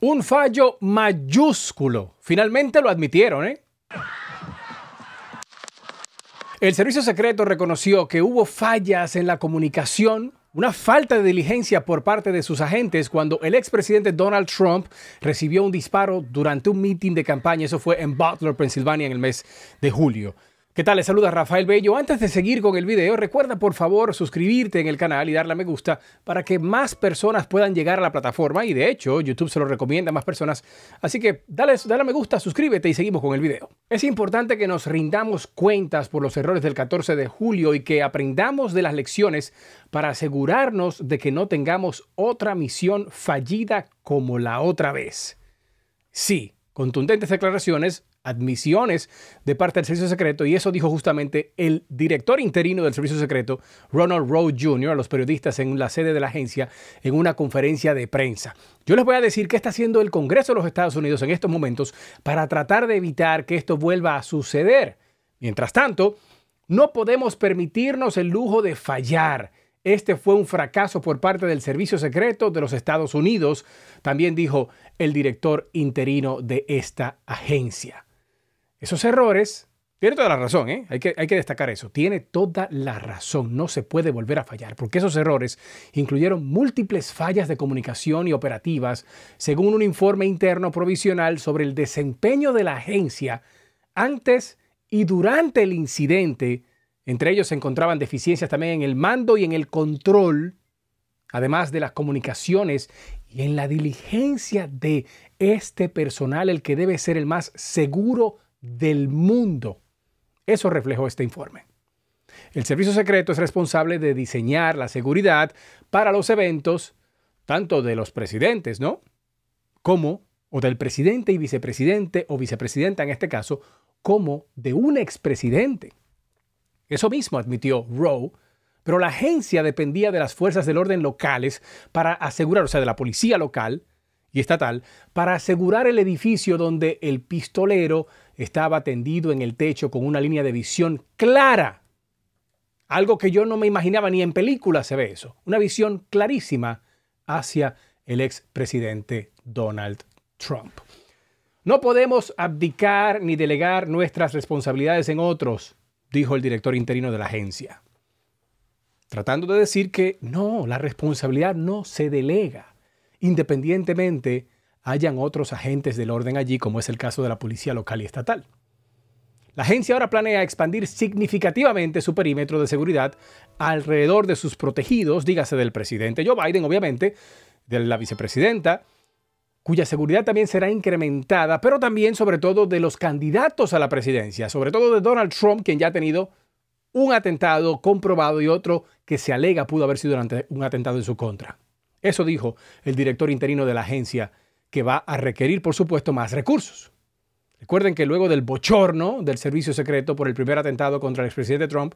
Un fallo mayúsculo. Finalmente lo admitieron, ¿eh? El servicio secreto reconoció que hubo fallas en la comunicación, una falta de diligencia por parte de sus agentes cuando el expresidente Donald Trump recibió un disparo durante un mitin de campaña. Eso fue en Butler, Pensilvania, en el mes de julio. ¿Qué tal? Les saluda Rafael Bello. Antes de seguir con el video, recuerda por favor suscribirte en el canal y darle a me gusta para que más personas puedan llegar a la plataforma y de hecho YouTube se lo recomienda a más personas. Así que dale, dale a me gusta, suscríbete y seguimos con el video. Es importante que nos rindamos cuentas por los errores del 14 de julio y que aprendamos de las lecciones para asegurarnos de que no tengamos otra misión fallida como la otra vez. Sí, contundentes declaraciones admisiones de parte del Servicio Secreto y eso dijo justamente el director interino del Servicio Secreto, Ronald Rowe Jr., a los periodistas en la sede de la agencia en una conferencia de prensa. Yo les voy a decir qué está haciendo el Congreso de los Estados Unidos en estos momentos para tratar de evitar que esto vuelva a suceder. Mientras tanto, no podemos permitirnos el lujo de fallar. Este fue un fracaso por parte del Servicio Secreto de los Estados Unidos, también dijo el director interino de esta agencia. Esos errores, tiene toda la razón, ¿eh? hay, que, hay que destacar eso, tiene toda la razón, no se puede volver a fallar, porque esos errores incluyeron múltiples fallas de comunicación y operativas, según un informe interno provisional sobre el desempeño de la agencia antes y durante el incidente. Entre ellos se encontraban deficiencias también en el mando y en el control, además de las comunicaciones y en la diligencia de este personal, el que debe ser el más seguro del mundo. Eso reflejó este informe. El servicio secreto es responsable de diseñar la seguridad para los eventos, tanto de los presidentes, ¿no? Como, o del presidente y vicepresidente, o vicepresidenta en este caso, como de un expresidente. Eso mismo admitió Rowe, pero la agencia dependía de las fuerzas del orden locales para asegurar, o sea, de la policía local y estatal, para asegurar el edificio donde el pistolero estaba tendido en el techo con una línea de visión clara. Algo que yo no me imaginaba ni en películas se ve eso. Una visión clarísima hacia el expresidente Donald Trump. No podemos abdicar ni delegar nuestras responsabilidades en otros, dijo el director interino de la agencia. Tratando de decir que no, la responsabilidad no se delega, independientemente de, hayan otros agentes del orden allí, como es el caso de la policía local y estatal. La agencia ahora planea expandir significativamente su perímetro de seguridad alrededor de sus protegidos, dígase del presidente Joe Biden, obviamente, de la vicepresidenta, cuya seguridad también será incrementada, pero también sobre todo de los candidatos a la presidencia, sobre todo de Donald Trump, quien ya ha tenido un atentado comprobado y otro que se alega pudo haber sido durante un atentado en su contra. Eso dijo el director interino de la agencia, que va a requerir, por supuesto, más recursos. Recuerden que luego del bochorno del servicio secreto por el primer atentado contra el expresidente Trump,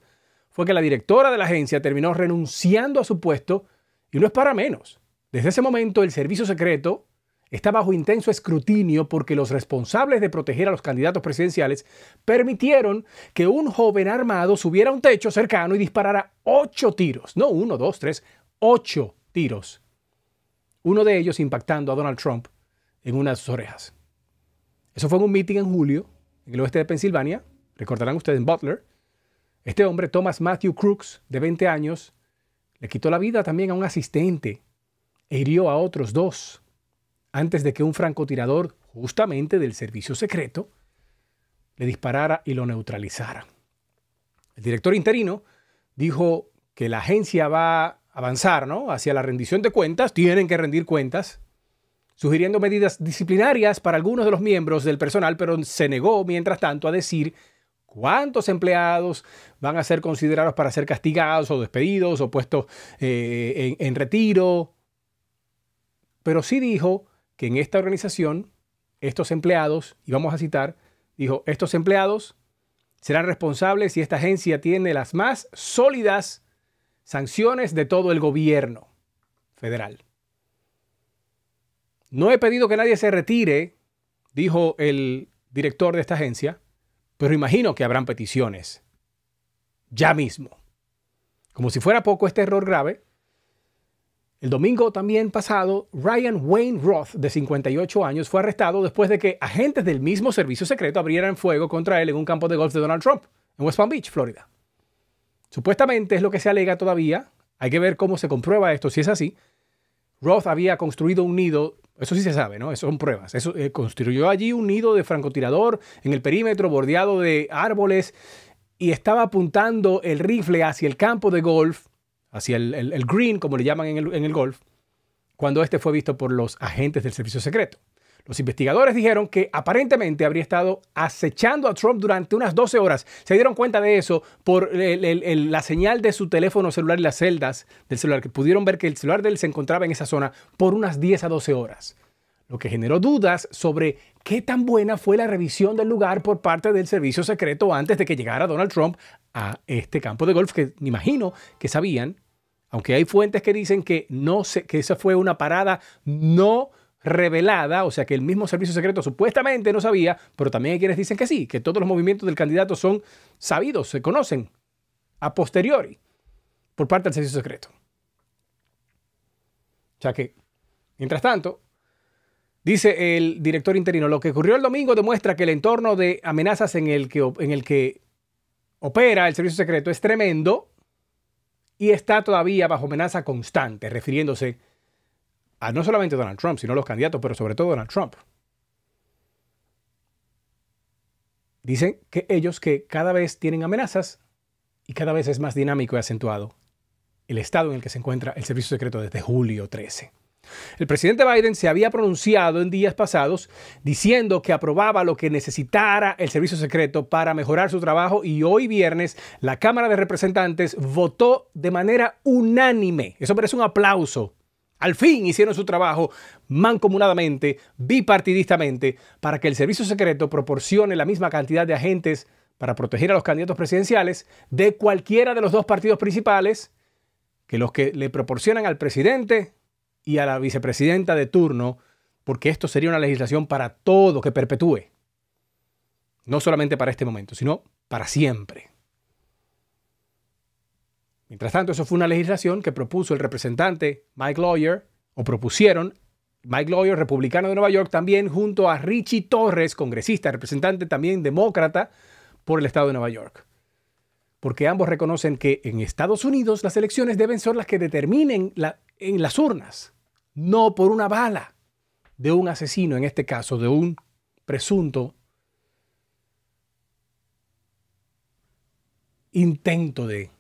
fue que la directora de la agencia terminó renunciando a su puesto y no es para menos. Desde ese momento el servicio secreto está bajo intenso escrutinio porque los responsables de proteger a los candidatos presidenciales permitieron que un joven armado subiera a un techo cercano y disparara ocho tiros, no uno, dos, tres, ocho tiros. Uno de ellos impactando a Donald Trump en una orejas. Eso fue en un meeting en julio, en el oeste de Pensilvania, recordarán ustedes en Butler. Este hombre, Thomas Matthew Crooks, de 20 años, le quitó la vida también a un asistente e hirió a otros dos antes de que un francotirador, justamente del servicio secreto, le disparara y lo neutralizara. El director interino dijo que la agencia va a avanzar ¿no? hacia la rendición de cuentas, tienen que rendir cuentas, sugiriendo medidas disciplinarias para algunos de los miembros del personal, pero se negó, mientras tanto, a decir cuántos empleados van a ser considerados para ser castigados o despedidos o puestos eh, en, en retiro. Pero sí dijo que en esta organización, estos empleados, y vamos a citar, dijo, estos empleados serán responsables si esta agencia tiene las más sólidas sanciones de todo el gobierno federal. No he pedido que nadie se retire, dijo el director de esta agencia, pero imagino que habrán peticiones. Ya mismo. Como si fuera poco este error grave, el domingo también pasado, Ryan Wayne Roth, de 58 años, fue arrestado después de que agentes del mismo servicio secreto abrieran fuego contra él en un campo de golf de Donald Trump, en West Palm Beach, Florida. Supuestamente es lo que se alega todavía. Hay que ver cómo se comprueba esto, si es así, Roth había construido un nido eso sí se sabe, ¿no? Eso son pruebas. Eso, eh, construyó allí un nido de francotirador en el perímetro bordeado de árboles y estaba apuntando el rifle hacia el campo de golf, hacia el, green, como le llaman en el golf, cuando este fue visto por los agentes del servicio secreto. Los investigadores dijeron que aparentemente habría estado acechando a Trump durante unas 12 horas. Se dieron cuenta de eso por la señal de su teléfono celular y las celdas del celular, que pudieron ver que el celular de él se encontraba en esa zona por unas 10 a 12 horas lo que generó dudas sobre qué tan buena fue la revisión del lugar por parte del servicio secreto antes de que llegara Donald Trump a este campo de golf, que me imagino que sabían, aunque hay fuentes que dicen que, no que esa fue una parada no revelada, o sea que el mismo servicio secreto supuestamente no sabía, pero también hay quienes dicen que sí, que todos los movimientos del candidato son sabidos, se conocen a posteriori por parte del servicio secreto. O sea que, mientras tanto, dice el director interino, lo que ocurrió el domingo demuestra que el entorno de amenazas en el que, en el que opera el servicio secreto es tremendo y está todavía bajo amenaza constante, refiriéndose a no solamente Donald Trump, sino los candidatos, pero sobre todo Donald Trump. Dicen que ellos que cada vez tienen amenazas y cada vez es más dinámico y acentuado el estado en el que se encuentra el servicio secreto desde julio 13. El presidente Biden se había pronunciado en días pasados diciendo que aprobaba lo que necesitara el servicio secreto para mejorar su trabajo y hoy viernes la Cámara de Representantes votó de manera unánime, eso merece un aplauso, al fin hicieron su trabajo mancomunadamente, bipartidistamente, para que el servicio secreto proporcione la misma cantidad de agentes para proteger a los candidatos presidenciales de cualquiera de los dos partidos principales que los que le proporcionan al presidente y a la vicepresidenta de turno, porque esto sería una legislación para todo que perpetúe. No solamente para este momento, sino para siempre. Mientras tanto, eso fue una legislación que propuso el representante Mike Lawyer, o propusieron Mike Lawyer, republicano de Nueva York, también junto a Richie Torres, congresista, representante también demócrata por el estado de Nueva York. Porque ambos reconocen que en Estados Unidos las elecciones deben ser las que determinen en las urnas, no por una bala de un asesino, en este caso de un presunto intento de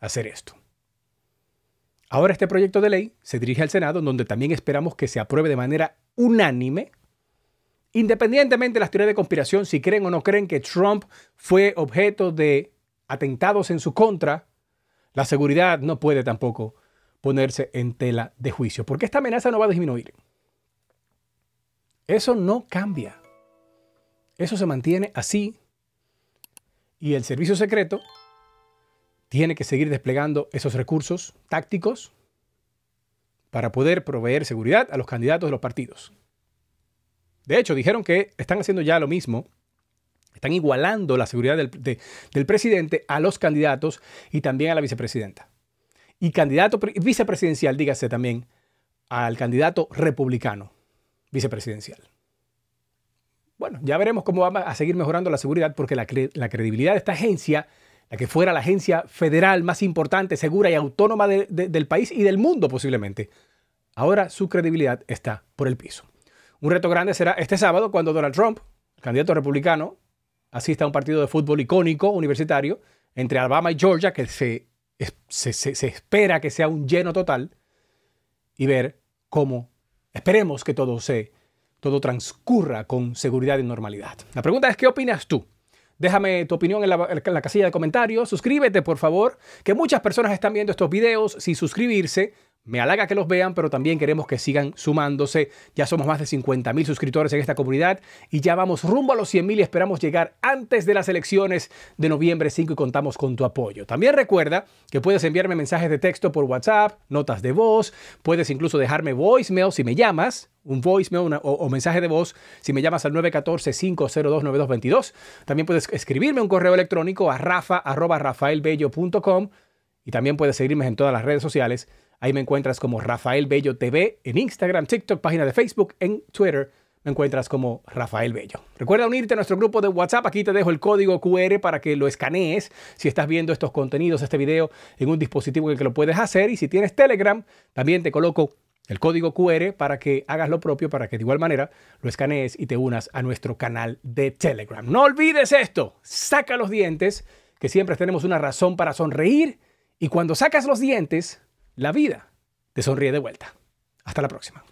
hacer esto. Ahora este proyecto de ley se dirige al Senado, donde también esperamos que se apruebe de manera unánime, independientemente de las teorías de conspiración, si creen o no creen que Trump fue objeto de atentados en su contra, la seguridad no puede tampoco ponerse en tela de juicio, porque esta amenaza no va a disminuir. Eso no cambia. Eso se mantiene así. Y el servicio secreto tiene que seguir desplegando esos recursos tácticos para poder proveer seguridad a los candidatos de los partidos. De hecho, dijeron que están haciendo ya lo mismo, están igualando la seguridad del, presidente a los candidatos y también a la vicepresidenta. Y candidato vicepresidencial, dígase también, al candidato republicano vicepresidencial. Bueno, ya veremos cómo va a seguir mejorando la seguridad porque la credibilidad de esta agencia la que fuera la agencia federal más importante, segura y autónoma del país y del mundo posiblemente. Ahora su credibilidad está por el piso. Un reto grande será este sábado cuando Donald Trump, candidato republicano, asista a un partido de fútbol icónico universitario entre Alabama y Georgia, que se, se, se espera que sea un lleno total, y ver cómo esperemos que todo se todo transcurra con seguridad y normalidad. La pregunta es, ¿qué opinas tú? Déjame tu opinión en la, casilla de comentarios. Suscríbete, por favor, que muchas personas están viendo estos videos sin suscribirse. Me halaga que los vean, pero también queremos que sigan sumándose. Ya somos más de 50 mil suscriptores en esta comunidad y ya vamos rumbo a los 100 mil y esperamos llegar antes de las elecciones de noviembre 5 y contamos con tu apoyo. También recuerda que puedes enviarme mensajes de texto por WhatsApp, notas de voz, puedes incluso dejarme voicemail si me llamas un voicemail o, mensaje de voz si me llamas al 914-502-9222. También puedes escribirme un correo electrónico a rafa.rafaelbello.com y también puedes seguirme en todas las redes sociales Ahí me encuentras como Rafael Bello TV en Instagram, TikTok, página de Facebook, en Twitter. Me encuentras como Rafael Bello. Recuerda unirte a nuestro grupo de WhatsApp. Aquí te dejo el código QR para que lo escanees si estás viendo estos contenidos, este video en un dispositivo en el que lo puedes hacer. Y si tienes Telegram, también te coloco el código QR para que hagas lo propio, para que de igual manera lo escanees y te unas a nuestro canal de Telegram. No olvides esto, saca los dientes, que siempre tenemos una razón para sonreír y cuando sacas los dientes, la vida te sonríe de vuelta. Hasta la próxima.